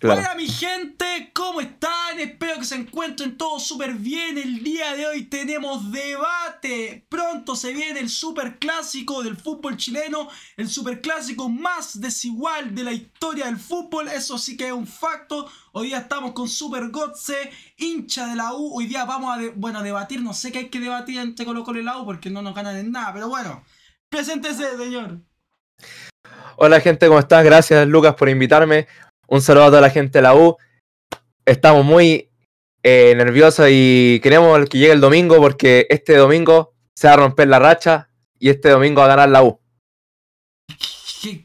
Hola mi gente, ¿cómo están? Espero que se encuentren todos súper bien. El día de hoy tenemos debate. Pronto se viene el clásico del fútbol chileno, el clásico más desigual de la historia del fútbol. Eso sí que es un facto. Hoy día estamos con Super Gotze, hincha de la U. Hoy día vamos a, bueno, debatir. No sé qué hay que debatir entre Colo Colo y la U porque no nos ganan en nada. Pero bueno, preséntese, señor. Hola gente, ¿cómo estás? Gracias Lucas por invitarme. Un saludo a toda la gente de la U. Estamos muy eh, nerviosos y queremos que llegue el domingo porque este domingo se va a romper la racha y este domingo va a ganar la U. ¿Qué,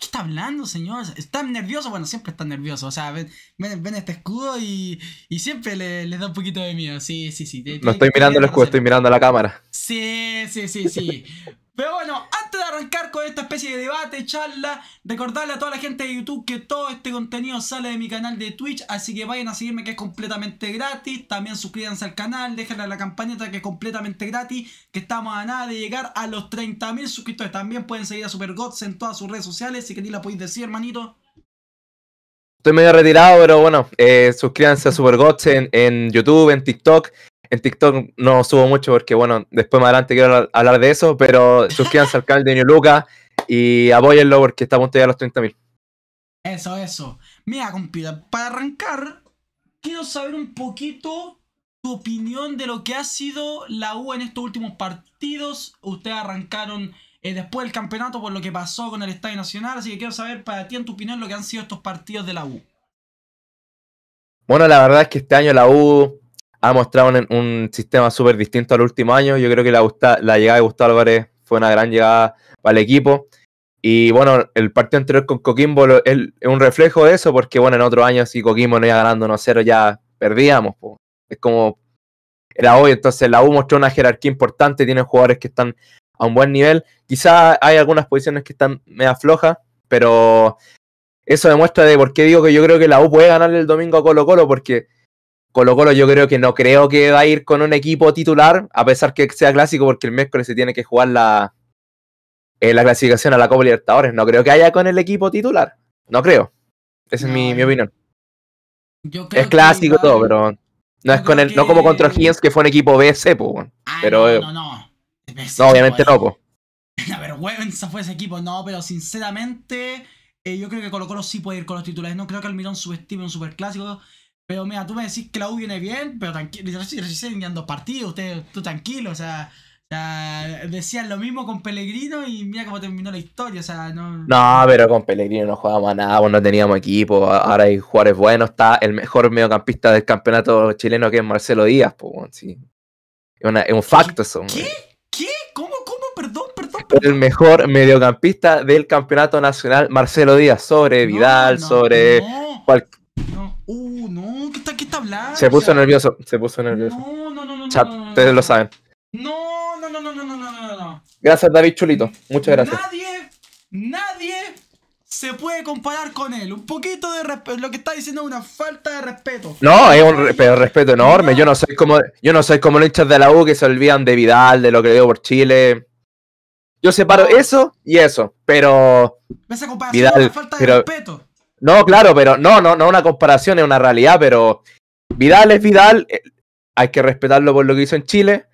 está hablando, señor? ¿Están nerviosos? Bueno, siempre están nerviosos, O sea, ven, este escudo y, siempre les da un poquito de miedo. Sí, sí, sí. no estoy mirando el escudo, estoy mirando la cámara. Sí, sí, sí, sí. Pero bueno, antes de arrancar con esta especie de debate, charla, recordarle a toda la gente de YouTube que todo este contenido sale de mi canal de Twitch, así que vayan a seguirme que es completamente gratis. También suscríbanse al canal, déjenle a la campanita que es completamente gratis, que estamos a nada de llegar a los 30.000 suscriptores. También pueden seguir a SuperGots en todas sus redes sociales, si queréis la podéis decir, hermanito. Estoy medio retirado, pero bueno, eh, suscríbanse a SuperGots en YouTube, en TikTok, en TikTok no subo mucho porque, bueno, después más adelante quiero hablar de eso, pero suscríbanse al canal de New Luca y apóyenlo porque está a punto de llegar a los 30.000. Eso, eso. Mira, compita, para arrancar, quiero saber un poquito tu opinión de lo que ha sido la U en estos últimos partidos. Ustedes arrancaron eh, después del campeonato por lo que pasó con el Estadio Nacional, así que quiero saber para ti, en tu opinión, lo que han sido estos partidos de la U. Bueno, la verdad es que este año la U ha mostrado un, sistema súper distinto al último año. Yo creo que la, llegada de Gustavo Álvarez fue una gran llegada para el equipo. Y bueno, el partido anterior con Coquimbo es un reflejo de eso, porque bueno, en otros años si Coquimbo no iba ganando 1-0 ya perdíamos. Es como era hoy, entonces la U mostró una jerarquía importante, tiene jugadores que están a un buen nivel. Quizá hay algunas posiciones que están media flojas, pero eso demuestra de por qué digo que yo creo que la U puede ganar el domingo a Colo Colo, porque Colo Colo yo creo que no creo que va a ir con un equipo titular, a pesar que sea clásico, porque el miércoles se tiene que jugar la, eh, la clasificación a la Copa Libertadores. No creo que haya con el equipo titular. No creo. Esa es mi, opinión. es clásico todo, pero no es con el, no como contra Higgins, que fue un equipo BC, ah, pero, no, eh, no, no. obviamente pues. no, La vergüenza fue ese equipo, no, pero sinceramente, eh, yo creo que Colo Colo sí puede ir con los titulares. No creo que Almirón subestime un super clásico pero mira, tú me decís que la U viene bien, pero tranquilo, recién dos partidos, tú tranquilo, o sea, decían lo mismo con Pellegrino y mira cómo terminó la historia, o sea, no... No, pero con Pellegrino no jugábamos nada, pues no teníamos equipo, ahora hay jugadores buenos, está el mejor mediocampista del campeonato chileno que es Marcelo Díaz, pues, sí. Es, un facto eso. ¿Qué? ¿Qué? ¿Cómo? ¿Cómo? Perdón, perdón, perdón. El mejor mediocampista del campeonato nacional, Marcelo Díaz, sobre Vidal, sobre... Uh, no, ¿qué está, qué está hablando? Se puso nervioso, se puso nervioso. No, no, no, no. no, ustedes lo saben. No, no, no, no, no, no, no, no. Gracias, David Chulito. Muchas gracias. Nadie, nadie se puede comparar con él. Un poquito de respeto. Lo que está diciendo es una falta de respeto. No, es un respeto enorme. Yo no soy como yo no soy como los hinchas de la U que se olvidan de Vidal, de lo que le dio por Chile. Yo separo eso y eso, pero. Vidal, pero, no, claro, pero no, no, no una comparación, es una realidad, pero Vidal es Vidal, eh, hay que respetarlo por lo que hizo en Chile,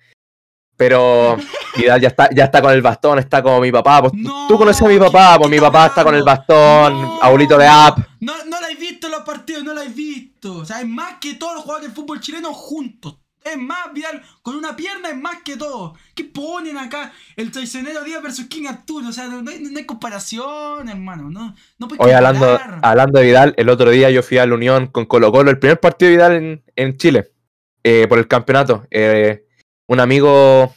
pero Vidal ya está, ya está con el bastón, está como mi papá. tú conoces a mi papá, pues mi papá está con el bastón, abuelito de app. No, no lo has visto en los partidos, no lo has visto. O sea, es más que todos los jugadores del fútbol chileno juntos, es más, Vidal, con una pierna es más que todo. ¿Qué ponen acá? El traicionero Díaz versus King Arturo. O sea, no, hay, comparación, hermano. No, no Hoy hablando, hablando de Vidal, el otro día yo fui a la Unión con Colo Colo, el primer partido de Vidal en, Chile, eh, por el campeonato. Eh, un amigo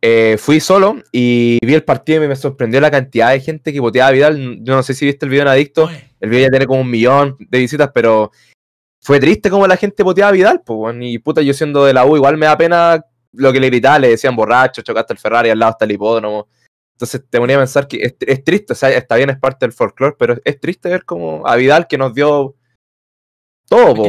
eh, fui solo y vi el partido y me sorprendió la cantidad de gente que boteaba a Vidal. Yo no sé si viste el video en Adicto. El video ya tiene como un millón de visitas, pero fue triste como la gente puteaba a Vidal, pues, bueno, y puta, yo siendo de la U, igual me da pena lo que le gritaba, le decían borracho, chocaste el Ferrari, al lado hasta el hipódromo. Entonces te ponía a pensar que es, triste, o sea, está bien, es parte del folclore, pero es triste ver como a Vidal que nos dio todo, pues,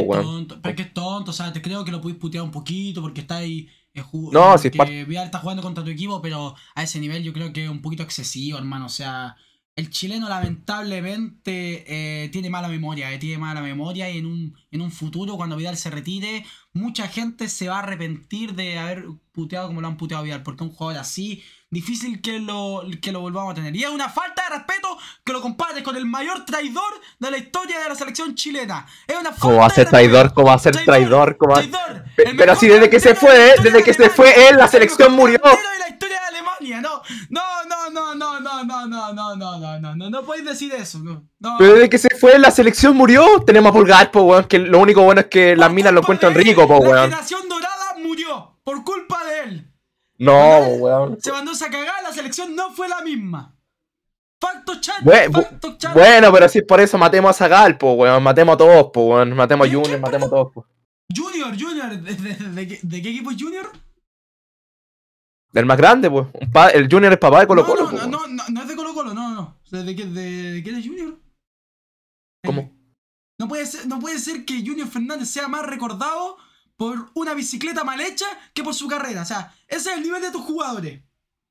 es que es tonto, o sea, te creo que lo pudiste putear un poquito porque está ahí. Es eh, no, eh, si es Vidal está jugando contra tu equipo, pero a ese nivel yo creo que es un poquito excesivo, hermano, o sea el chileno lamentablemente eh, tiene mala memoria, eh, tiene mala memoria y en un, en un futuro, cuando Vidal se retire, mucha gente se va a arrepentir de haber puteado como lo han puteado Vidal, porque un jugador así, difícil que lo, que lo volvamos a tener. Y es una falta de respeto que lo compares con el mayor traidor de la historia de la selección chilena. Es una falta ¿Cómo va a ser traidor? ¿Cómo va a ser traidor? ¿Cómo Pero así desde que se fue, ¿eh? desde que se fue él, la selección murió no. No, no, no, no, no, no, no, no, no, no, no, no, no podéis decir eso, no. Pero desde que se fue la selección murió, tenemos pulgar, po, weón, que lo único bueno es que las minas lo encuentran rico, po, weón. La generación dorada murió por culpa de él. No, weón. Se mandó a cagar, la selección no fue la misma. Facto chat, facto chat. Bueno, pero si es por eso, matemos a Zagal, po, weón. Matemos a todos, po, weón. Matemos a Junior, matemos a todos, po. Junior, Junior, ¿de, de, de qué equipo es Junior? Del más grande, pues. el Junior es papá de Colo Colo. No, pues, no, no, no, no, es de Colo Colo, no, no. O ¿De qué es Junior? ¿Cómo? Eh, no puede, ser, que Junior Fernández sea más recordado por una bicicleta mal hecha que por su carrera. O sea, ese es el nivel de tus jugadores.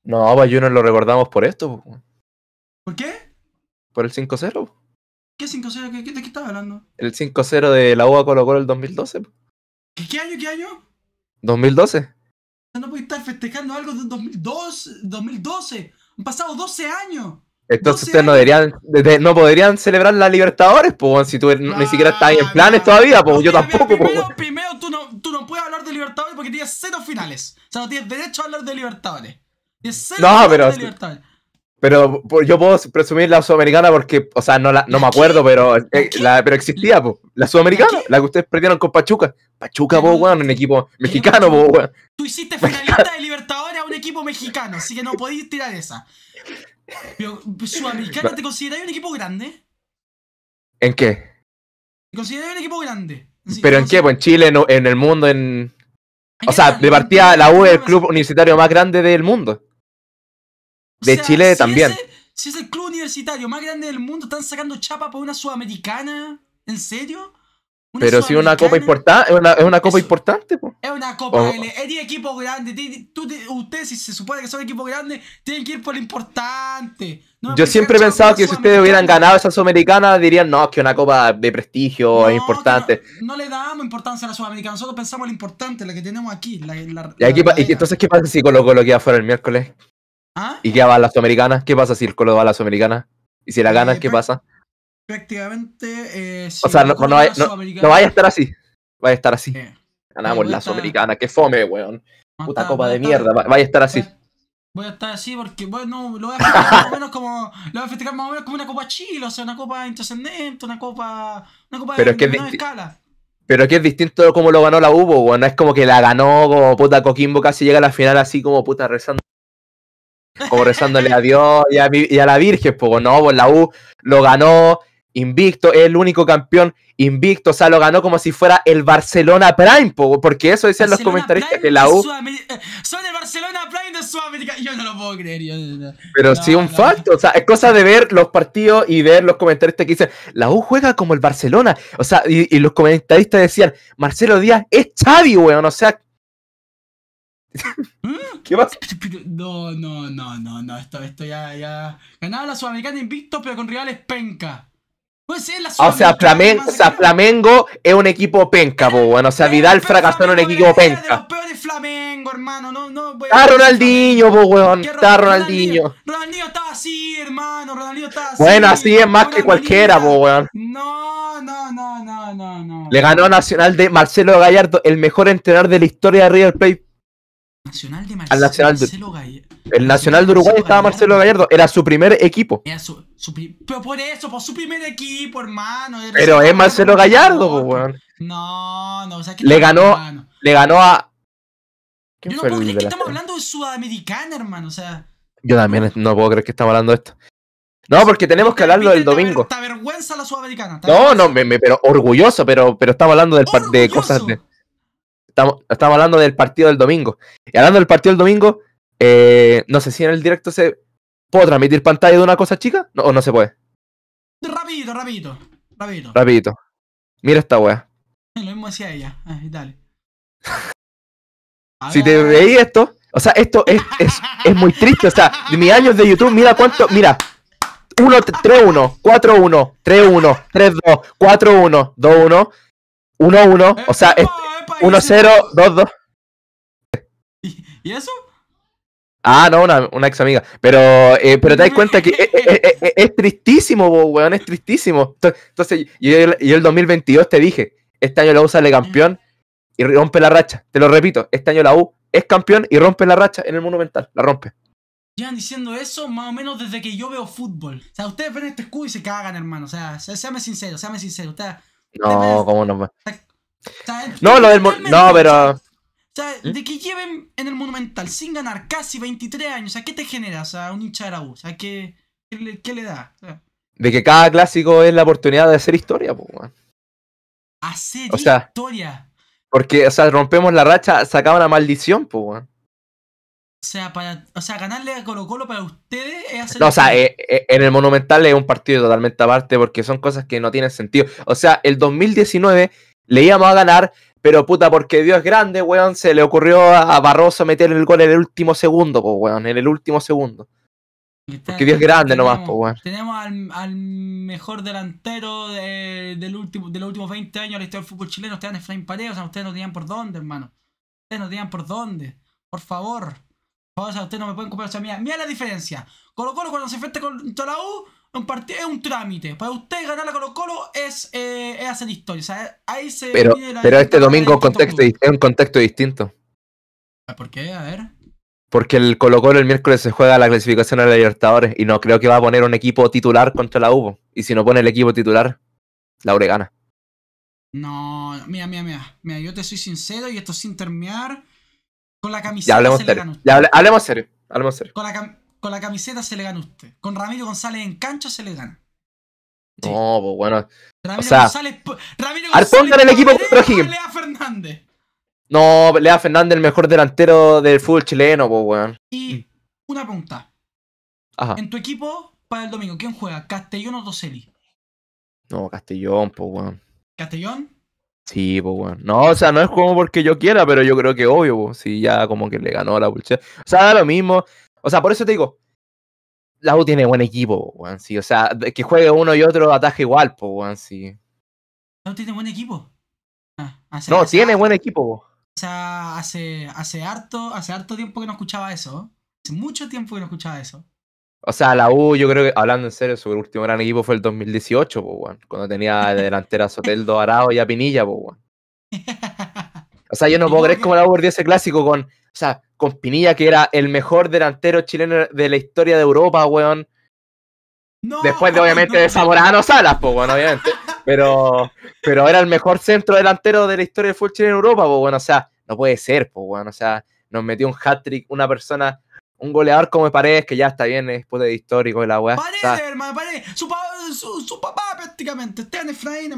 No, a Junior lo recordamos por esto. pues. ¿Por qué? Por el 5-0. Pues. ¿Qué 5-0? ¿De qué estás hablando? El 5-0 de la UA Colo Colo el 2012. Pues. ¿Qué año? ¿Qué año? 2012 no podéis estar festejando algo de 2002, 2012. Han pasado 12 años. Entonces ustedes no deberían, no podrían celebrar la Libertadores, si tú ni siquiera estás en planes todavía, pues yo tampoco. primero, tú, no, tú, no, puedes hablar de Libertadores porque tienes cero finales. O sea, no tienes derecho a hablar de Libertadores. Tienes no, pero, de Libertadores. Pero yo puedo presumir la sudamericana porque, o sea, no, la, no me acuerdo, pero, eh, la, pero existía, pues, La sudamericana, la que ustedes perdieron con Pachuca. Pachuca, vos, weón, un equipo mexicano, vos, weón. Tú hiciste finalista de Libertadores a un equipo mexicano, así que no podías tirar esa. Pero, pues, ¿Sudamericana te consideráis un equipo grande? ¿En qué? ¿Te consideras un equipo grande? ¿Pero en qué? Pues en Chile, en, en el mundo, en... O sea, de partida la U es el club universitario más grande del mundo. De Chile también. si es el club universitario más grande del mundo, están sacando chapa por una sudamericana. ¿En serio? Pero si una copa importante, es una, copa importante. Es una copa, es de equipo grande. usted, si se supone que son equipo grande tienen que ir por lo importante. Yo siempre he pensado que si ustedes hubieran ganado esa sudamericana, dirían, no, es que una copa de prestigio es importante. No, le damos importancia a la sudamericana, nosotros pensamos lo importante, la que tenemos aquí. y y entonces, ¿qué pasa si Colo fuera el miércoles? Ah, ¿Y qué a las americanas? ¿Qué pasa si el colo va a las americanas? ¿Y si la ganan eh, qué pasa? Prácticamente. Eh, si o sea, no, no, vaya, no, no, vaya a estar así. Vaya a estar así. Eh, Ganamos la sudamericana. Qué fome, weón. Ah, puta copa de mierda. Vaya a estar así. Voy a estar así porque, bueno, lo voy a festejar más o menos como, voy a como una copa chile, o sea, una copa intrascendente, una copa, una copa de, escala. Pero es que es distinto de cómo lo ganó la UBO, weón. es como que la ganó como puta Coquimbo casi llega a la final así como puta rezando como rezándole a Dios y a, la Virgen, pues no, pues la U lo ganó invicto, es el único campeón invicto, o sea, lo ganó como si fuera el Barcelona Prime, porque eso decían los comentaristas que la U... Eh, Son el Barcelona Prime de Sudamérica, yo no lo puedo creer. Yo no... Pero sí, un facto, o sea, es cosa de ver los partidos y ver los comentaristas que dicen, la U juega como el Barcelona, o sea, y, los comentaristas decían, Marcelo Díaz es Xavi, weón, o sea, ¿Mm? ¿Qué pasa? No, no, no, no, no. Esto, ya, ya. Ganaba la Sudamericana invicto, pero con rivales penca. Puede ser la o sea, o sea, Flamengo es un equipo penca, po, bueno. O sea, Vidal fracasó en un equipo penca. De Ah, Ronaldinho, weón. Está Ronaldinho. Ronaldinho está así, hermano. Ronaldinho está. así. Bueno, así es más que cualquiera, weón. No, no, no, no, no, no. Le ganó Nacional de Marcelo Gallardo, el mejor entrenador de la historia de River Plate. Nacional de Marcelo, Gallardo. El Nacional de Uruguay estaba Marcelo Gallardo, era su primer equipo. pero por eso, por su primer equipo, hermano. Pero es Marcelo Gallardo, weón. No, no, o sea, que le ganó, le ganó a. Yo no puedo creer que estamos hablando de Sudamericana, hermano, o sea. Yo también no puedo creer que estamos hablando de esto. No, porque tenemos que hablarlo del domingo. Está vergüenza la Sudamericana. No, no, me, pero orgulloso, pero, pero estamos hablando del, de cosas de estamos, hablando del partido del domingo. Y hablando del partido del domingo, eh, no sé si en el directo se. puede transmitir pantalla de una cosa chica? ¿O no se puede? Rapidito, rapidito. Rapidito. Rapidito. Mira esta wea. Lo mismo decía ella. Ah, dale. si te veí esto, o sea, esto es, muy triste. O sea, de mis años de YouTube, mira cuánto. Mira. 1, 3, 1, 4, 1, 3, 1, 3, 2, 4, 1, 2, 1, 1, 1. O sea, es, 1-0, 2-2. ¿Y eso? Ah, no, una, una ex amiga. Pero, eh, pero te das cuenta que eh, eh, es, tristísimo, weón, es tristísimo. Entonces, yo, el 2022 te dije, este año la U sale campeón y rompe la racha. Te lo repito, este año la U es campeón y rompe la racha en el Monumental, la rompe. Llevan diciendo eso más o menos desde que yo veo fútbol. O sea, ustedes ven este escudo y se cagan, hermano. O sea, séame sincero, séame sincero. no, cómo no no, lo del. No, pero. O sea, ¿Mm? de que lleven en el Monumental sin ganar casi 23 años, a ¿qué te genera? a un hincha de la U, ¿qué, le, da? de que cada clásico es la oportunidad de hacer historia, pues, weón. Hacer historia. Porque, o sea, rompemos la racha, sacaba la maldición, pues, weón. O sea, para, o sea, ganarle a Colo Colo para ustedes es hacer... No, o sea, eh, eh, en el Monumental es un partido totalmente aparte porque son cosas que no tienen sentido. O sea, el 2019 le íbamos a ganar, pero puta, porque Dios es grande, weón, se le ocurrió a Barroso meter el gol en el último segundo, po, weón, en el último segundo. Porque Dios es grande nomás, po, weón. Tenemos al, mejor delantero de, del último, de los últimos 20 años en la historia del fútbol chileno, ustedes Efraín Paredes, o sea, ustedes no dirían por dónde, hermano. Ustedes no dirían por dónde. Por favor. O sea, ustedes no me pueden comprar. O sea, mira, la diferencia. Colo Colo cuando se enfrenta con la es un trámite. Para usted ganar a Colo Colo es, eh, hacer historia. ahí se pero, pero este domingo contexto, es un contexto distinto. Ah, ¿Por qué? A ver. Porque el Colo Colo el miércoles se juega la clasificación a la Libertadores y no creo que va a poner un equipo titular contra la UBO. Y si no pone el equipo titular, la UBO gana. No, mira, mira, mira, mira, yo te soy sincero y esto sin terminar. Con la camiseta. Ya hablemos serio. Le Ya hablemos serio. Hablemos serio con la camiseta se le gana usted. Con Ramiro González en cancha se le gana. No, pues bueno. Ramiro o sea, González. Ramiro González. el equipo Lea Fernández. No, Lea Fernández, el mejor delantero del fútbol chileno, pues bueno. Y una pregunta. Ajá. En tu equipo para el domingo, ¿quién juega? ¿Castellón o Doseli? No, Castellón, pues bueno. ¿Castellón? Sí, pues bueno. No, o sea, no es como porque yo quiera, pero yo creo que obvio, pues. Sí, ya como que le ganó a la pulsera. O sea, lo mismo. O sea, por eso te digo, la U tiene buen equipo, weón, sí. O sea, que juegue uno y otro ataje igual, po, weón, sí. U tiene buen equipo? Ah, no, tiene buen equipo, O sea, hace, hace, harto, hace harto tiempo que no escuchaba eso. Hace mucho tiempo que no escuchaba eso. O sea, la U, yo creo que, hablando en serio, su último gran equipo fue el 2018, po, Cuando tenía de delantera Soteldo, Arao y a Pinilla, po, O sea, yo no puedo creer cómo la U perdió ese clásico con o sea, con Pinilla, que era el mejor delantero chileno de la historia de Europa, weón. Después de, obviamente, de Zamorano Salas, pues, bueno, obviamente. Pero, pero era el mejor centro delantero de la historia de fútbol chileno en Europa, pues, bueno, o sea, no puede ser, pues, bueno, o sea, nos metió un hat-trick una persona un goleador como Paredes, que ya está bien, es de histórico de la weá. Paredes, hermano, Paredes. Su, su, su, papá prácticamente. Esteban Efraín,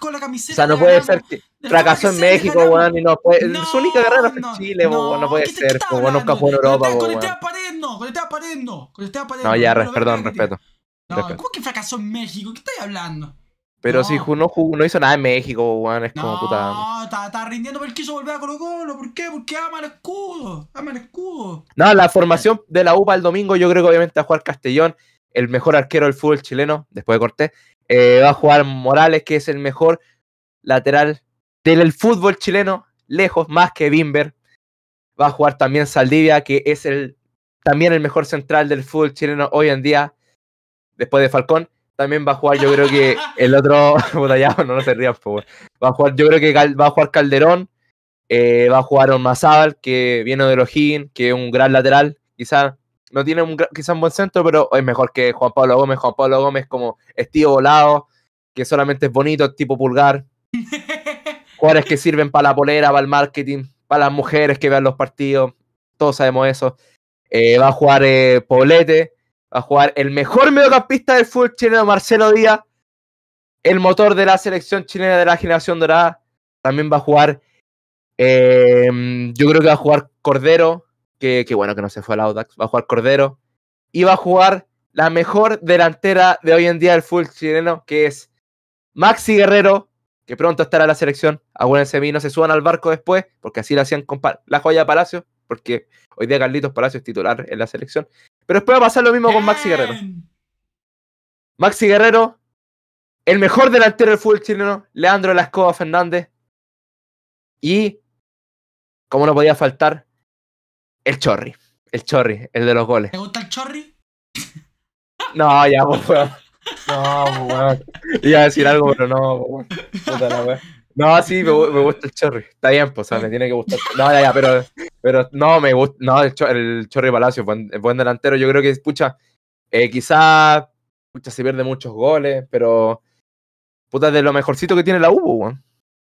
con la camiseta. O sea, no puede ser que fracasó en México, weón, no puede... No, su única en Chile, no, weón, no puede ser, weón, nunca fue en Europa, weón. Con Esteban Paredes no, con Esteban Paredes no, con Paredes no. ya, res, perdón, respeto. No, ¿cómo que fracasó en México? ¿Qué estáis hablando? Pero si no, no hizo nada en México, weón, es como puta. No, está, rindiendo, pero quiso volver a Colo Colo. ¿Por qué? Porque ama el escudo. Ama el escudo. No, la formación de la UPA el domingo, yo creo que obviamente va a jugar Castellón, el mejor arquero del fútbol chileno, después de Cortés. Eh, va a jugar Morales, que es el mejor lateral del fútbol chileno, lejos más que Bimber. Va a jugar también Saldivia, que es el, también el mejor central del fútbol chileno hoy en día, después de Falcón también va a jugar, yo creo que el otro. no, se rían, pues, Va a jugar, yo creo que va a jugar Calderón. Eh, va a jugar Ormazábal, que viene de los que es un gran lateral. quizá, no tiene un, quizá un buen centro, pero es mejor que Juan Pablo Gómez. Juan Pablo Gómez, como estío volado, que solamente es bonito, tipo pulgar. Jugadores que sirven para la polera, para el marketing, para las mujeres que vean los partidos. Todos sabemos eso. Eh, va a jugar eh, Poblete, va a jugar el mejor mediocampista del fútbol chileno, Marcelo Díaz, el motor de la selección chilena de la generación dorada. También va a jugar, em, yo creo que va a jugar Cordero, que, bueno que no se fue al Audax, va a jugar Cordero. Y va a jugar la mejor delantera de hoy en día del fútbol chileno, que es Maxi Guerrero, que pronto estará en la selección. Acuérdense vino, se suban al barco después, porque así lo hacían con la joya de Palacio, porque hoy día Carlitos Palacio es titular en la selección. Pero después va a pasar lo mismo con Maxi Guerrero. Maxi Guerrero, el mejor delantero del fútbol chileno, Leandro Escoba Fernández. Y, como no podía faltar, el Chorri. El Chorri, el de los goles. ¿Te gusta el Chorri? No, ya, pues, No, pues, Iba a decir algo, pero no, pues, no, sí, me, gusta el chorri. Está bien, pues, o sea, me tiene que gustar. No, ya, ya, pero, pero no, me gusta. No, el, chorri Palacio, buen, buen, delantero. Yo creo que, pucha, eh, quizás pucha, se pierde muchos goles, pero, puta, de lo mejorcito que tiene la U, weón.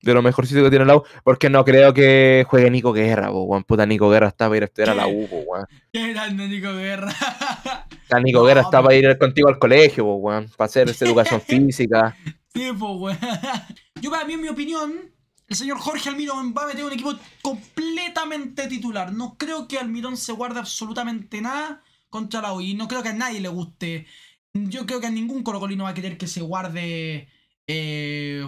De lo mejorcito que tiene la U, porque no creo que juegue Nico Guerra, weón. Puta, Nico Guerra está para ir a estudiar a la U, weón. Qué grande Nico Guerra. Nico Guerra está para ir contigo al colegio, weón. Para hacer esa educación física. Sí, pues, weón. Yo para mí, en mi opinión, el señor Jorge Almirón va a meter un equipo completamente titular. No creo que Almirón se guarde absolutamente nada contra la UI. no creo que a nadie le guste. Yo creo que a ningún colocolino va a querer que se guarde eh,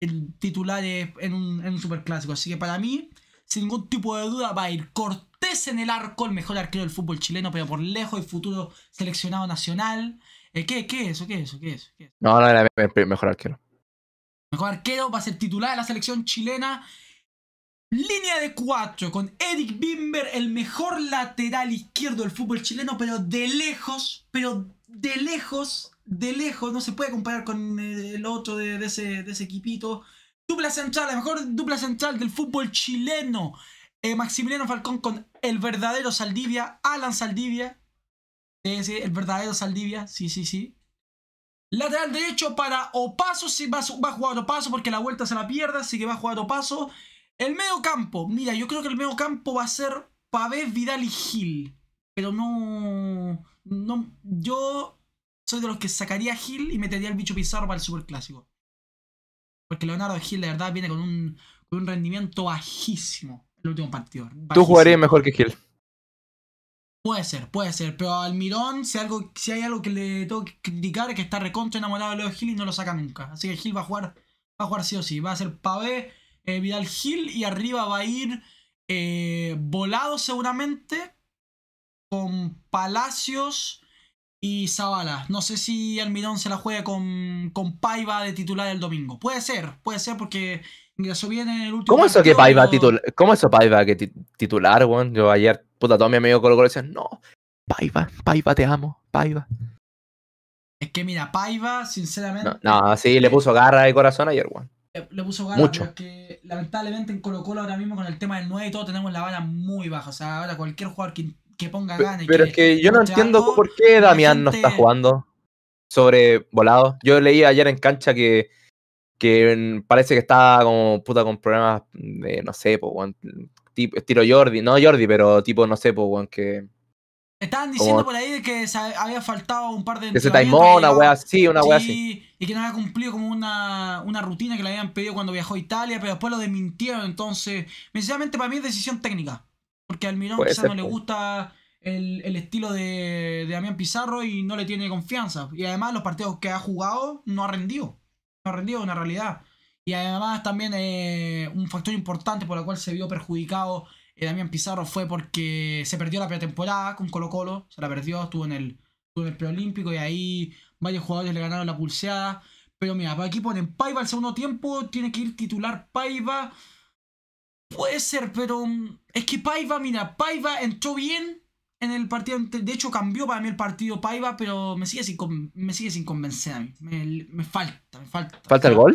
el titular en un, en un superclásico. Así que para mí, sin ningún tipo de duda, va a ir Cortés en el arco, el mejor arquero del fútbol chileno, pero por lejos el futuro seleccionado nacional. Eh, ¿qué, es eso? ¿Qué es eso? ¿Qué es eso? No, no, era el mejor arquero. Mejor arquero va a ser titular de la selección chilena. Línea de cuatro con Eric Bimber, el mejor lateral izquierdo del fútbol chileno, pero de lejos, pero de lejos, de lejos, no se puede comparar con eh, el otro de, ese, de ese, equipito. Dupla central, la mejor dupla central del fútbol chileno. Eh, Maximiliano Falcón con el verdadero Saldivia, Alan Saldivia. ese el verdadero Saldivia, sí, sí, sí. Lateral derecho para Opaso. Si va, va a jugar Opaso porque la vuelta se la pierde, así que va a jugar Opaso. El medio campo. Mira, yo creo que el medio campo va a ser Pavés, Vidal y Gil. Pero no. no yo soy de los que sacaría Gil y metería al bicho Pizarro para el superclásico. Porque Leonardo Gil, de verdad, viene con un, rendimiento bajísimo el último partido. Tú jugarías mejor que Gil. Puede ser, puede ser, pero Almirón, si, algo, si hay algo que le tengo que criticar es que está recontra enamorado de Leo Gil y no lo saca nunca. Así que Gil va a jugar, va a jugar sí o sí. Va a ser Pavé, eh, Vidal Gil y arriba va a ir eh, volado seguramente con Palacios y Zavala. No sé si Almirón se la juega con, con Paiva de titular el domingo. Puede ser, puede ser porque ingresó bien en el último. ¿Cómo es eso que Paiva titular? ¿Cómo que titular, Yo ayer Puta, todos mis amigos Colo Colo decían, no, Paiva, Paiva, te amo, Paiva. Es que mira, Paiva, sinceramente. No, sí, le puso garra de corazón ayer, weón. Le, puso garra Mucho. lamentablemente en Colo Colo ahora mismo con el tema del 9 y todo tenemos la bala muy baja. O sea, ahora cualquier jugador que, ponga ganas. Pero es que yo no entiendo por qué Damián no está jugando sobre volado. Yo leí ayer en cancha que, que parece que está como puta con problemas de, no sé, po, tipo, estilo Jordi, no Jordi, pero tipo, no sé, pues, que. Estaban diciendo por ahí que se había faltado un par de. Que se taimó una weá así, una weá así. Y que no había cumplido como una, una, rutina que le habían pedido cuando viajó a Italia, pero después lo desmintieron. Entonces, Precisamente para mí es decisión técnica. Porque al Mirón quizás no le gusta el, estilo de, de, Damián Pizarro y no le tiene confianza. Y además, los partidos que ha jugado no ha rendido. No ha rendido, una realidad. Y además también eh, un factor importante por el cual se vio perjudicado eh, Damián Pizarro fue porque se perdió la pretemporada con Colo Colo, se la perdió, estuvo en el, en el preolímpico y ahí varios jugadores le ganaron la pulseada. Pero mira, pues aquí ponen Paiva al segundo tiempo, tiene que ir titular Paiva. Puede ser, pero mm, es que Paiva, mira, Paiva entró bien en el partido. De hecho, cambió para mí el partido Paiva, pero me sigue sin, me sigue sin convencer a mí. Me, falta, me falta. ¿Falta el gol?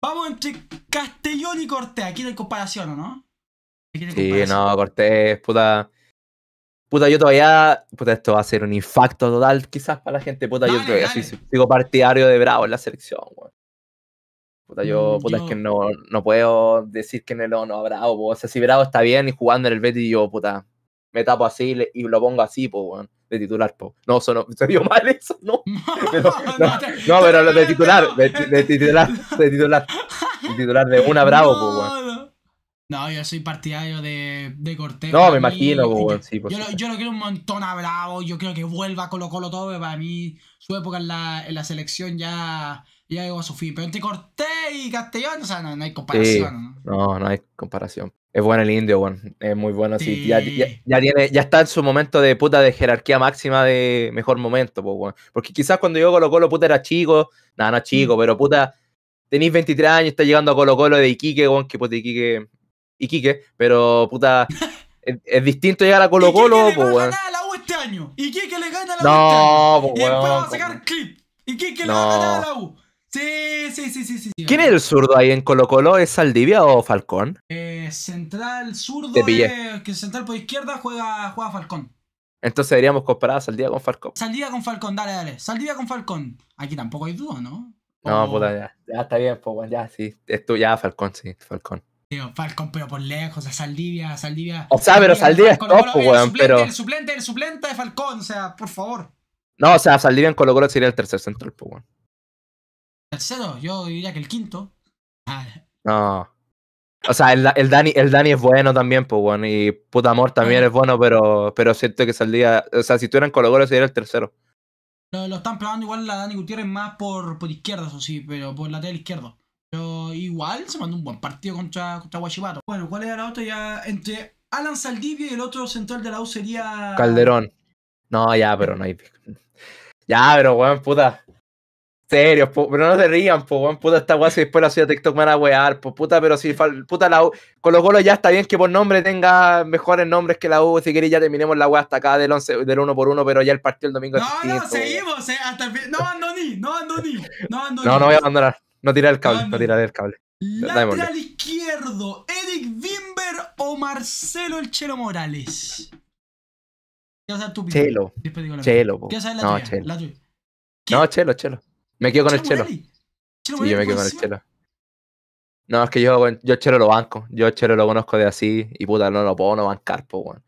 Vamos entre Castellón y Cortés. Aquí comparación, ¿o no? sí, no, Cortés, puta. Puta, yo todavía. Puta, esto va a ser un infarto total, quizás para la gente. Puta, yo todavía sí, sigo partidario de Bravo en la selección, weón. Puta, yo, mm, puta, es que no, no puedo decir que no no bravo, o, o sea, si Bravo está bien y jugando en el Betty, yo, puta, me tapo así y, lo pongo así, pues, weón de titular, po. No, sonó, se vio mal eso, no. no, pero de titular, de, titular, de titular. De titular de una bravo, no, No, yo soy partidario de, de Cortés. No, me imagino, sí, yo, lo, yo, quiero un montón a Bravo, yo quiero que vuelva a Colo Colo todo, para mí su época en la, en la selección ya, ya llegó a su fin. Pero entre Cortés y Castellón, o sea, no, hay comparación. no, no hay comparación. Es bueno el indio, bueno. Es muy bueno. Sí. Ya, tiene, ya está en su momento de puta de jerarquía máxima de mejor momento, pues, Porque quizás cuando yo Colo Colo, puta, era chico. Nada, no chico, mm. pero puta, tenéis 23 años, está llegando a Colo Colo de Iquique, bueno, que puta Iquique. Iquique, pero puta. es, distinto llegar a Colo Colo, pues, bueno. La U este año. Iquique le gana a la U no, este y después a sacar clip. Iquique no. le va a ganar a la U. Sí, sí, sí, sí, ¿Quién es el zurdo ahí en Colo Colo? ¿Es Saldivia o Falcón? Eh, central zurdo, eh, que central por izquierda juega, juega Falcón. Entonces deberíamos comparar a Saldivia con Falcón. Saldivia con Falcón, dale, dale. Saldivia con Falcón. Aquí tampoco hay duda, ¿no? No, puta, ya, está bien, pues, ya, sí. Esto ya, Falcón, sí, Falcón. Falcón, pero por lejos, o sea, Saldivia, Saldivia. O sea, pero Saldivia pues, eh, El suplente, el suplente de Falcón, o sea, por favor. No, o sea, Saldivia en Colo sería el tercer central, pues, Tercero, yo diría que el quinto. Ah. No. O sea, el, Dani, el Dani es bueno también, pues, bueno, y puta amor también mm. es bueno, pero, pero siento que saldía. o sea, si tú en Colo Colo sería el tercero. Lo, están probando igual la Dani Gutiérrez más por, por izquierda, eso sí, pero por lateral izquierdo. Pero igual se mandó un buen partido contra, contra Guachipato. Bueno, ¿cuál era la otra? Ya entre Alan Saldivia y el otro central de la U sería... Calderón. No, ya, pero no hay... Ya, pero, weón, puta serio, pero no se rían, po, puta esta weá, si después la ciudad de TikTok me van a wear, po, puta, pero si puta la U, con los golos ya está bien que por nombre tenga mejores nombres que la U, si queréis ya terminemos la weá hasta acá del 11, del 1 x 1 pero ya el partido el domingo. No, no, seguimos, eh, hasta el, fin, no ni, no Andoni, no Andoni. No, no voy a abandonar, no tiraré el cable, no, tiraré el cable. Lateral izquierdo, Eric Wimber o Marcelo El Chelo Morales. a hacer tu Chelo. Chelo. po. la no, Chelo. La tuya. No, Chelo, Chelo. Me quedo con el chelo. Sí, yo me quedo con el chelo. No, es que yo, yo chelo lo banco. Yo chelo lo conozco de así y puta, no lo puedo no bancar, po, weón.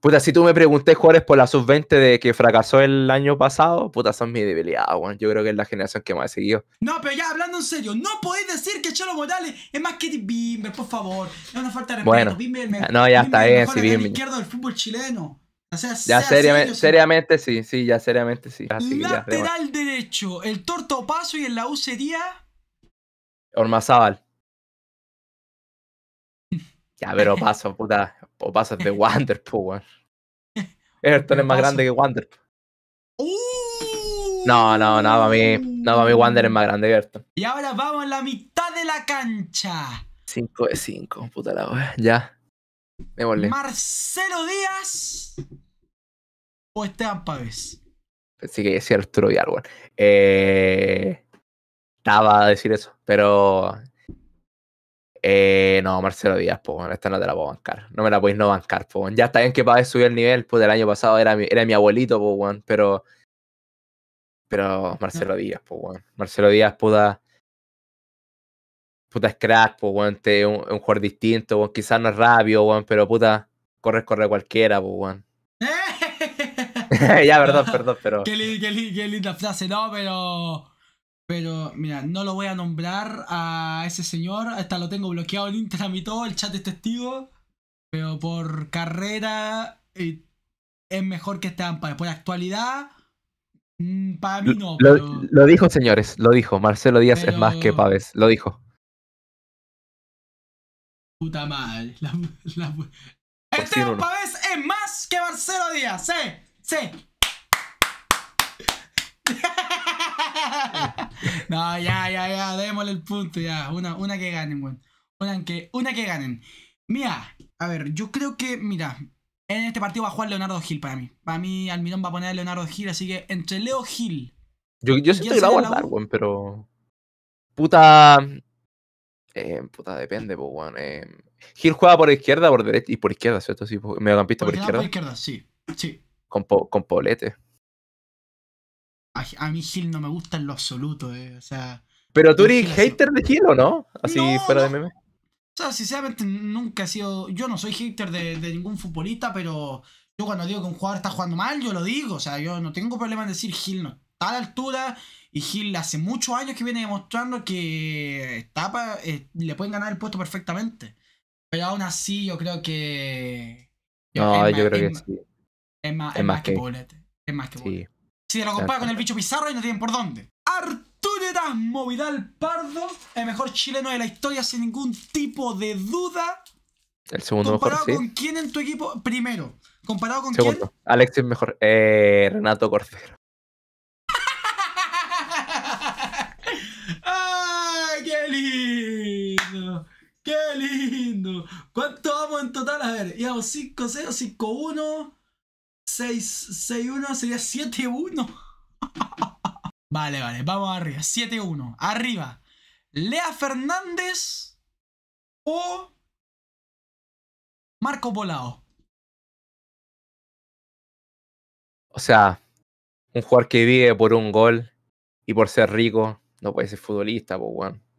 Puta, si tú me cuál es por la sub-20 de que fracasó el año pasado, puta, son mi debilidad, weón. Yo creo que es la generación que más he seguido. No, pero ya hablando en serio, no podéis decir que Chelo Morales es más que Bimber, por favor. Es una falta de respeto. Bueno, Bimber, no, ya está bien, si Bimber. izquierdo del fútbol chileno ya seriamente, sí, sí, ya seriamente sí. Lateral derecho, el torto paso y en la U sería. Ormazábal. ya, pero paso, puta. O paso de Wanderpool, weón Everton es más grande que Wander. ¡Uh! no, no, no, para mí, no, para mí Wander es más grande que Y ahora vamos a la mitad de la cancha. 5 de 5, puta la weón. ya. ¿Marcelo Díaz o Esteban Pavés? sí que decía cierto Vidal, weón. Eh, estaba a decir eso, pero. Eh, no, Marcelo Díaz, pues, esta no te la puedo bancar. No me la podéis no bancar, pues. Ya está bien que Pávez subió el nivel, pues del año pasado era mi, era mi abuelito, pues, pero. Pero Marcelo Díaz, pues, Marcelo Díaz, puta puta, es crack, pues, es un, un, jugador distinto, o quizás no es rabio, pero puta, corres, corre cualquiera, pues, weón. ya, perdón, perdón, pero... Qué, linda frase, no, pero... Pero, mira, no lo voy a nombrar a ese señor, hasta lo tengo bloqueado en Instagram y todo, el chat es testigo, pero por carrera eh, es mejor que Estampa Por actualidad, mm, para mí no. Lo, dijo, señores, lo dijo. Marcelo Díaz es más que paves, lo dijo. Puta madre. La, la... Esteban Pavés es más que Marcelo Díaz. Sí, sí. no, ya, ya, ya. Démosle el punto, ya. Una, una que ganen, weón. Una que, una que ganen. Mira, a ver, yo creo que, mira, en este partido va a jugar Leonardo Gil para mí. Para mí, Almirón va a poner a Leonardo Gil, así que entre Leo Gil. Yo, yo siento que a guardar, weón, pero. Puta. Eh, puta, depende, pues, Gil juega por izquierda, por derecha y por izquierda, ¿cierto? Sí, mediocampista por, por izquierda. Por izquierda, sí. sí. Con, Poblete. A, mí Gil no me gusta en lo absoluto, eh, O sea. Pero tú eres hater de Gil o no? Así fuera de meme. O sea, sinceramente nunca he sido. Yo no soy hater de, de ningún futbolista, pero yo cuando digo que un jugador está jugando mal, yo lo digo. O sea, yo no tengo problema en decir Gil no a la altura. Y Gil hace muchos años que viene demostrando que eh, le pueden ganar el puesto perfectamente. Pero aún así, yo creo que. no, yo creo que sí. Es más, que, Es más que Si te lo compara con el bicho Pizarro, y no tienen por dónde. Arturo Movidal Pardo, el mejor chileno de la historia sin ningún tipo de duda. El segundo comparado con quién en tu equipo? Primero. ¿Comparado con segundo. Alex es mejor. Eh, Renato Corcero. lindo! ¡Qué lindo! ¿Cuánto vamos en total? A ver, íbamos 5-0, 5-1, 6-1, sería 7-1. vale, vale, vamos arriba. 7-1. Arriba. Lea Fernández o Marco Polao. O sea, un jugador que vive por un gol y por ser rico, no puede ser futbolista, pues, weón.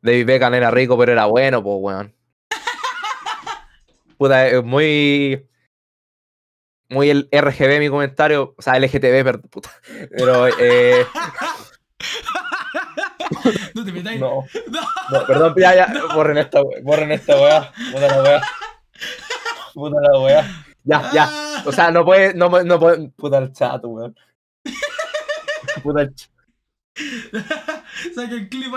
David Beckham era rico, pero era bueno, pues, weón. Puta, muy. Muy el RGB mi comentario. O sea, LGTB, pero puta. Pero, eh. No te metáis. No. perdón, pilla, ya. Borren esta, borren esta weá. Puta la weá. Puta la weá. Ya, ya. O sea, no puede. No, no puede. Puta el chat, weón. Puta el chat. Saca el clip.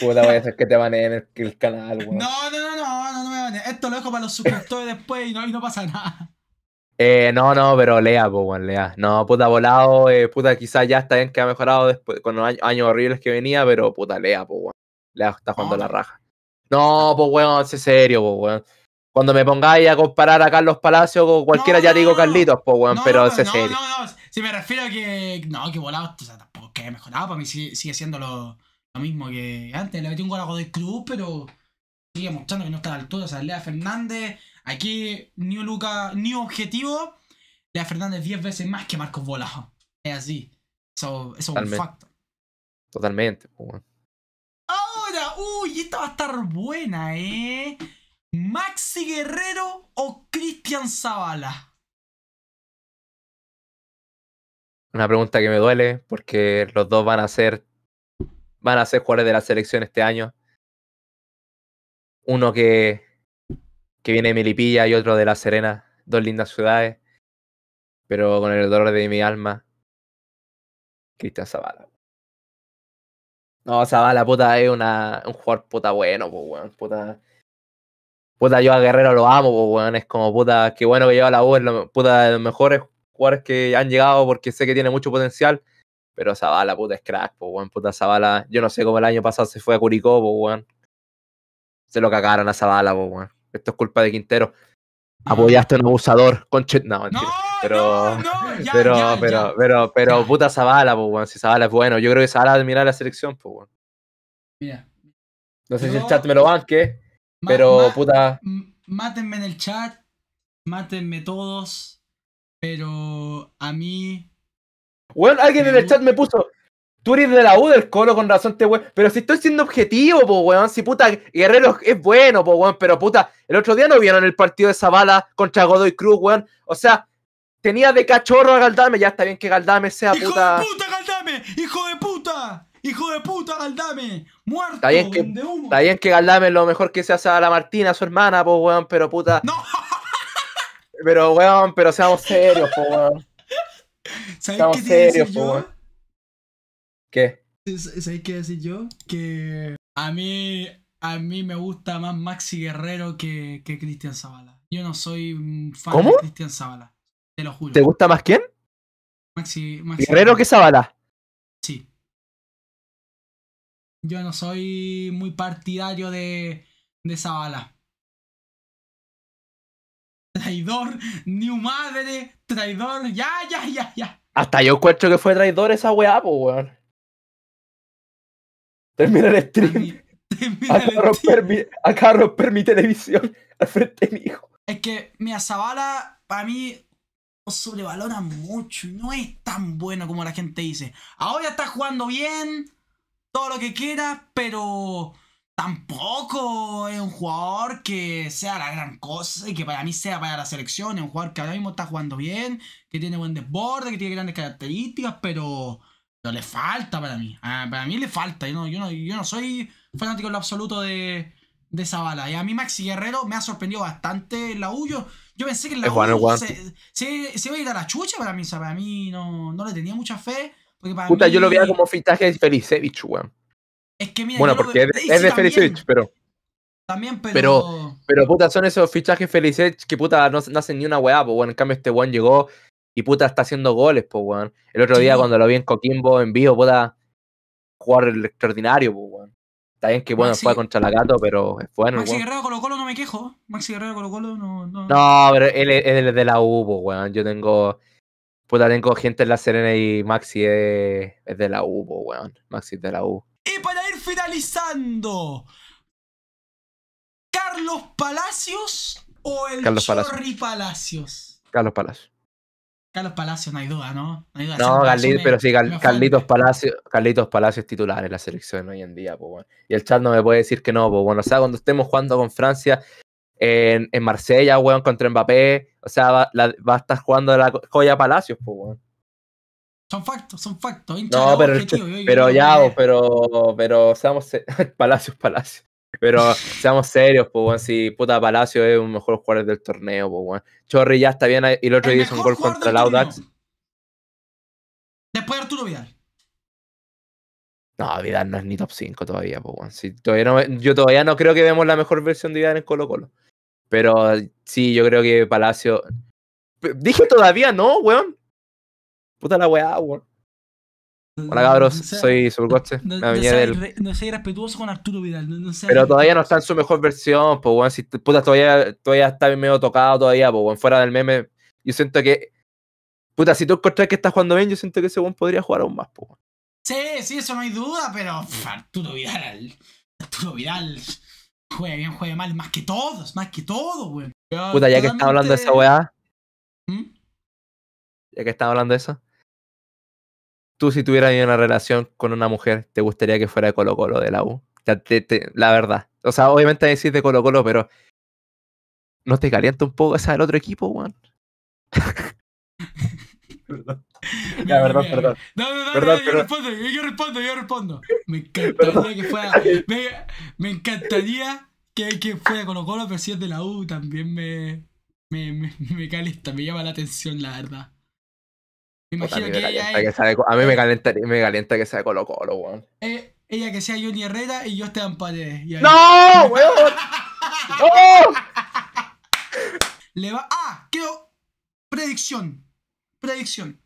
Puta, voy a hacer que te baneen el, canal, weón. No, no, no, no, no, no me baneen. Esto lo dejo para los suscriptores después y no, y no pasa nada. Eh, no, no, pero lea, pues, weón, lea. No, puta, volado, eh, puta, quizás ya está bien que ha mejorado después con los años horribles que venía, pero puta, lea, pues, weón. Lea está jugando la raja. No, pues weón, sé serio, pues weón. Cuando me pongáis a comparar a Carlos Palacio con cualquiera, ya digo Carlitos, pues weón, pero sé serio. No, no, no, si me refiero a que, no, que volado, o sea, tampoco que ha mejorado, para mí sigue, sigue siendo lo lo mismo que antes. Le metió un gol a Cruz, pero sigue mostrando que no está a la altura. O sea, Lea Fernández, aquí ni Luca, ni objetivo. Lea Fernández 10 veces más que Marcos Bolajo. Es así. Eso, es un factor. Totalmente. Ahora, uy, esta va a estar buena, ¿eh? ¿Maxi Guerrero o Cristian Zavala? Una pregunta que me duele porque los dos van a ser van a ser jugadores de la selección este año. Uno que, que viene de Melipilla y otro de La Serena, dos lindas ciudades, pero con el dolor de mi alma, Cristian Zavala. No, Zavala, puta, es una, un jugador puta bueno, pues, puta. Puta, yo a Guerrero lo amo, pues, es como puta, qué bueno que lleva la U, es lo, puta, de los mejores jugadores que han llegado porque sé que tiene mucho potencial pero Zavala, puta, es crack, pues, weón. Puta Zavala. Yo no sé cómo el año pasado se fue a Curicó, pues, weón. Se lo cagaron a Zavala, pues, weón. Esto es culpa de Quintero. Apoyaste a un abusador, conchet. No, No, pero, no, pero, pero, pero, pero, puta Zavala, pues, weón. Si Zavala es bueno, yo creo que Zavala admira la selección, pues, weón. Mira. No sé si el chat me lo banque, pero, puta. Mátenme en el chat, mátenme todos, pero a mí alguien en el chat me puso. Tú eres de la U del colo con razón, te weón. Pero si estoy siendo objetivo, po, weón. Si puta, Guerrero es bueno, po, weón. Pero puta, el otro día no vieron el partido de Zavala contra Godoy Cruz, weón. O sea, tenía de cachorro a Galdame. Ya está bien que Galdame sea puta. ¡Hijo de puta, Galdame! ¡Hijo de puta! ¡Hijo de puta, Galdame! ¡Muerto! Está bien, que, que Galdame es lo mejor que se hace a la Martina, su hermana, po, weón. Pero puta. Pero, weón, pero seamos serios, po, weón. ¿Sabes qué te decir yo? Pues, ¿Qué? ¿Sabes qué decir yo? Que a mí, a mí me gusta más Maxi Guerrero que, que Cristian Zavala. Yo no soy fan de Cristian Zavala. Te lo juro. ¿Te gusta más quién? Maxi, Guerrero que Zavala. Sí. Yo no soy muy partidario de, de Zavala. Traidor, New madre, traidor, ya, ya, ya, ya. Hasta yo cuento que fue traidor esa weá, pues weón. Termina el stream. Termina el romper acá romper mi televisión al frente de mi hijo. Es que mi azabala para mí, lo sobrevalora mucho. No es tan bueno como la gente dice. Ahora está jugando bien, todo lo que quieras, pero tampoco es un jugador que sea la gran cosa y que para mí sea para la selección. Es un jugador que ahora mismo está jugando bien, que tiene buen desborde, que tiene grandes características, pero, no le falta para mí. Ah, para mí le falta. Yo no, yo yo no soy fanático en lo absoluto de, de esa bala. Y a mí Maxi Guerrero me ha sorprendido bastante la huyo Yo, pensé que la U se, se, iba a ir a la chucha para mí. Para mí no, no le tenía mucha fe. Porque para Puta, yo lo veía como fichaje de Felicevich, weón. Es que bueno, porque es, de Felicevich, pero. También, pero... pero. puta, son esos fichajes Edge que puta no, hacen ni una weá, pues bueno, en cambio este one llegó y puta está haciendo goles, pues weón. El otro día cuando lo vi en Coquimbo en vivo, puta, jugar el extraordinario, pues weón. Está bien que bueno, fue contra la gato, pero es bueno. Maxi Guerrero los Colo no me quejo. Maxi Guerrero con Colo no. No, no pero él, es de la U, pues weón. Yo tengo. Puta, tengo gente en la Serena y Maxi es, es de la U, pues weón. Maxi es de la U. ¿Carlos Palacios o el Carlos Palacios. Carlos Palacios. Carlos Palacios, no hay duda, ¿no? No, pero sí, Carlitos Palacios, Carlitos Palacios titular en la selección hoy en día, pues bueno. Y el chat no me puede decir que no, pues bueno. O sea, cuando estemos jugando con Francia en, en Marsella, weón, contra Mbappé, o sea, va, a estar jugando la joya Palacios, pues bueno. Son factos, son factos. no, pero, ya, pero, pero seamos. Palacio es Palacio. Pero seamos serios, pues, bueno, si puta Palacio es un mejor jugador del torneo, pues, Chorri ya está bien y el otro día hizo un gol contra el Audax. Después Arturo Vidal. No, Vidal no es ni top 5 todavía, pues, si todavía yo todavía no creo que vemos la mejor versión de Vidal en Colo Colo. Pero sí, yo creo que Palacio... Dije todavía no, weón. Puta la weá, weón. Hola cabros, soy Supercoche. No, soy respetuoso con Arturo Vidal. pero todavía no está en su mejor versión, pues weón. Si puta todavía, todavía está medio tocado todavía, pues weón. Fuera del meme. Yo siento que. Puta, si tú encontrás que estás jugando bien, yo siento que ese weón podría jugar aún más, pues weón. Sí, sí, eso no hay duda, pero. Arturo Vidal. Arturo Vidal. Juega bien, juega mal, más que todos, más que todos, weón. Puta, ya que está hablando de esa weá. ¿Mm? Ya que está hablando de eso tú si tuvieras una relación con una mujer, ¿te gustaría que fuera de Colo Colo de la U? la verdad. O sea, obviamente decís de Colo Colo, pero ¿no te calienta un poco esa del otro equipo, Juan? perdón. perdón, perdón. No, no, no, yo, Respondo, yo, respondo, yo respondo, Me encantaría que fuera. Me, que, que, fuera Colo Colo, pero si es de la U también me, me, me, me llama la atención, la verdad a mí me me calienta, que sea de Colo Colo, weón. Eh, ella que sea Johnny Herrera y yo Esteban Paredes. ¡No, weón! ¡No! Ah, creo... Predicción. Predicción.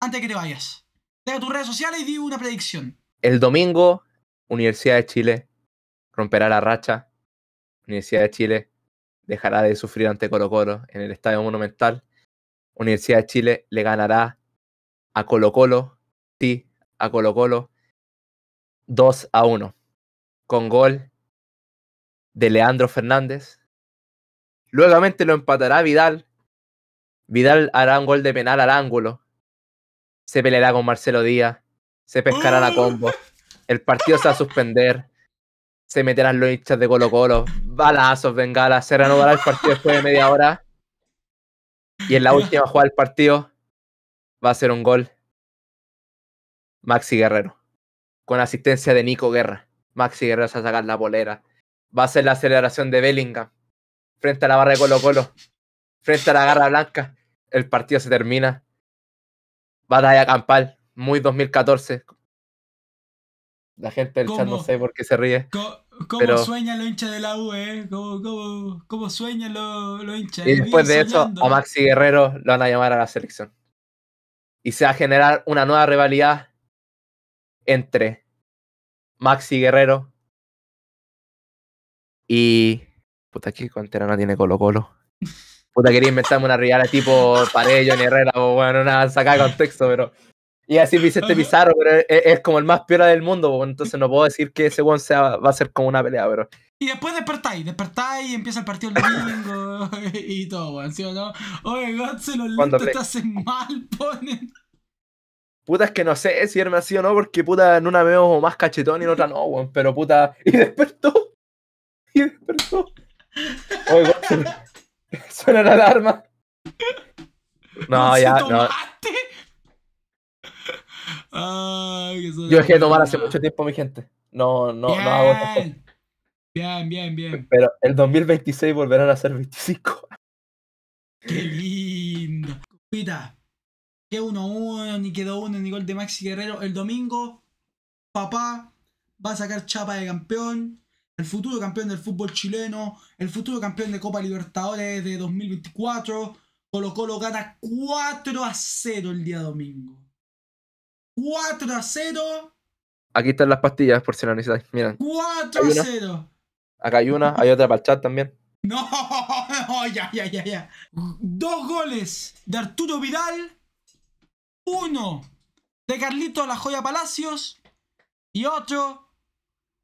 Antes que te vayas. Deja tus redes sociales y di una predicción. El domingo, Universidad de Chile romperá la racha. Universidad de Chile dejará de sufrir ante Colo Colo en el Estadio Monumental. Universidad de Chile le ganará a Colo Colo, sí, a Colo Colo, 2 a 1, con gol de Leandro Fernández. Luego lo empatará Vidal. Vidal hará un gol de penal al ángulo. Se peleará con Marcelo Díaz. Se pescará la combo. El partido se va a suspender. Se meterán los hinchas de Colo Colo. Balazos, bengalas. Se renovará el partido después de media hora. Y en la última jugada del partido, va a ser un gol Maxi Guerrero. Con asistencia de Nico Guerra. Maxi Guerrero se va a sacar la bolera Va a ser la celebración de Bellingham. Frente a la barra de Colo Colo. Frente a la garra blanca. El partido se termina. Batalla campal. Muy 2014. La gente del chat no sé por qué se ríe. ¿Cómo? sueña lo hincha de la U, eh? ¿Cómo, cómo, los, la hinchas? Y después de eso, a Maxi Guerrero lo van a llamar a la selección y se va a generar una nueva rivalidad entre Maxi Guerrero y. Puta, ¿qué no tiene Colo Colo? Puta, quería inventarme una rivalidad tipo Parello, ni Herrera, o pues, bueno, nada, sacada de contexto, pero. Y así Vicente Pizarro, pero es, como el más piola del mundo, pues, entonces no puedo decir que ese one va a ser como una pelea, pero y después despertáis, despertáis y empieza el partido el domingo y todo, weón, ¿sí o no? Oye, se los lentes te hacen mal, ponen. Puta, es que no sé si ha así o no, porque puta, en una veo más cachetón y en otra no, weón, pero puta. Y despertó. Y despertó. Oye, God suena la alarma. No, ya, no. Ay, Yo dejé de tomar hace mucho tiempo, mi gente. No, no, no hago Bien, bien, bien. Pero el 2026 volverán a ser 25. Qué lindo. Pita, que 1-1, ni quedó uno ni gol de Maxi Guerrero. El domingo, papá va a sacar chapa de campeón. El futuro campeón del fútbol chileno, el futuro campeón de Copa Libertadores de 2024. Colo Colo gana 4 a 0 el día domingo. 4 a 0. Aquí están las pastillas por si no necesitas Miren. 4 a 0. Acá hay una, hay otra para el chat también. No, no, ya, ya, ya, Dos goles de Arturo Vidal, uno de Carlito La Joya Palacios y otro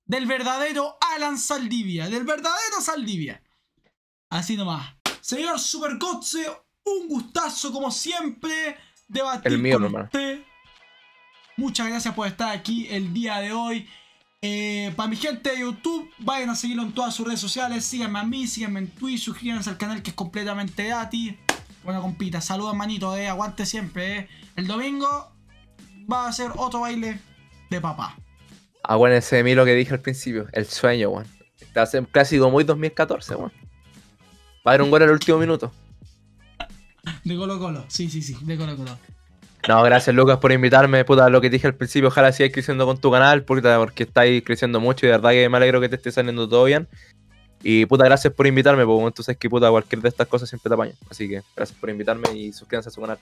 del verdadero Alan Saldivia, del verdadero Saldivia. Así nomás. Señor Supercoche, un gustazo como siempre debatir El mío, con usted. Muchas gracias por estar aquí el día de hoy. Eh, para mi gente de YouTube, vayan a seguirlo en todas sus redes sociales. Síganme a mí, síganme en Twitch, suscríbanse al canal que es completamente gratis. Bueno, compita, saludos, manito, eh, aguante siempre. Eh. El domingo va a ser otro baile de papá. Aguánense de mí lo que dije al principio, el sueño, weón. Está un clásico muy 2014, weón. Va a haber un gol el último minuto. De Colo Colo, sí, sí, sí, de Colo Colo. No, gracias Lucas por invitarme, puta, lo que dije al principio, ojalá sigas creciendo con tu canal, porque, porque estáis creciendo mucho y de verdad que me alegro que te esté saliendo todo bien. Y puta, gracias por invitarme, porque entonces que puta, cualquier de estas cosas siempre te apaña. Así que gracias por invitarme y suscríbanse a su canal.